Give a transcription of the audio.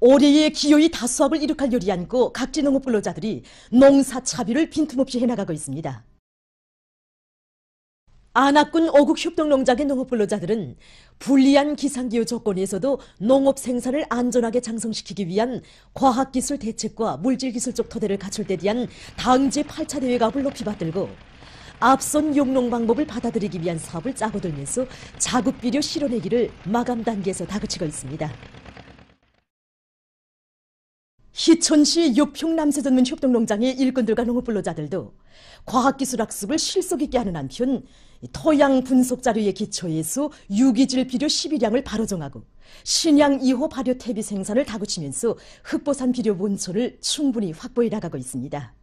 올해의 기요이다수합을 이룩할 요리 안고 각지 농업 근로자들이 농사 차비를 빈틈없이 해나가고 있습니다. 안악군 어국 협동농장의 농업 근로자들은 불리한 기상기후 조건에서도 농업 생산을 안전하게 장성시키기 위한 과학기술 대책과 물질기술적 토대를 갖출 때 대한 당제 8차 대회 가을 높이 받들고 앞선 용농 방법을 받아들이기 위한 사업을 짜고 들면서 자급비료 실현의 길을 마감 단계에서 다그치고 있습니다. 희천시 요평남세전문 협동농장의 일꾼들과 농업불로자들도 과학기술학습을 실속있게 하는 한편 토양 분석 자료의 기초에서 유기질 비료 1 1량을 바로 정하고 신양 2호 발효 퇴비 생산을 다구치면서 흑보산 비료 원천을 충분히 확보해 나가고 있습니다.